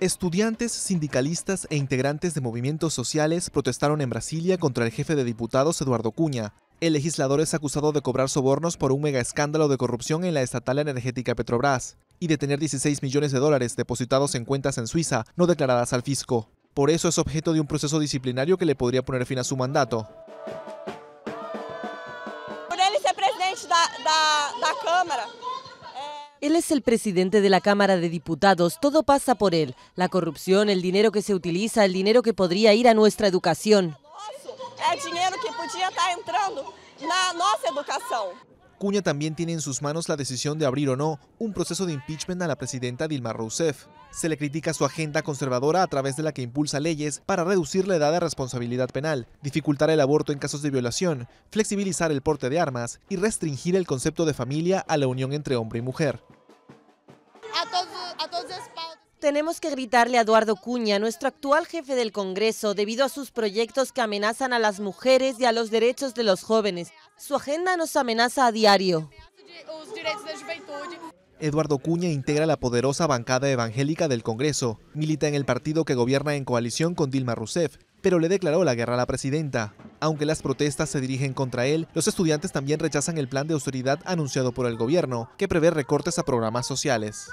Estudiantes, sindicalistas e integrantes de movimientos sociales protestaron en Brasilia contra el jefe de diputados Eduardo Cuña. El legislador es acusado de cobrar sobornos por un mega escándalo de corrupción en la estatal energética Petrobras y de tener 16 millones de dólares depositados en cuentas en Suiza no declaradas al fisco. Por eso es objeto de un proceso disciplinario que le podría poner fin a su mandato. Por él presidente Cámara, él es el presidente de la Cámara de Diputados, todo pasa por él. La corrupción, el dinero que se utiliza, el dinero que podría ir a nuestra educación. Es dinero que Cuña también tiene en sus manos la decisión de abrir o no un proceso de impeachment a la presidenta Dilma Rousseff. Se le critica su agenda conservadora a través de la que impulsa leyes para reducir la edad de responsabilidad penal, dificultar el aborto en casos de violación, flexibilizar el porte de armas y restringir el concepto de familia a la unión entre hombre y mujer. Tenemos que gritarle a Eduardo Cuña, nuestro actual jefe del Congreso, debido a sus proyectos que amenazan a las mujeres y a los derechos de los jóvenes. Su agenda nos amenaza a diario. Eduardo Cuña integra la poderosa bancada evangélica del Congreso, milita en el partido que gobierna en coalición con Dilma Rousseff, pero le declaró la guerra a la presidenta. Aunque las protestas se dirigen contra él, los estudiantes también rechazan el plan de austeridad anunciado por el gobierno, que prevé recortes a programas sociales.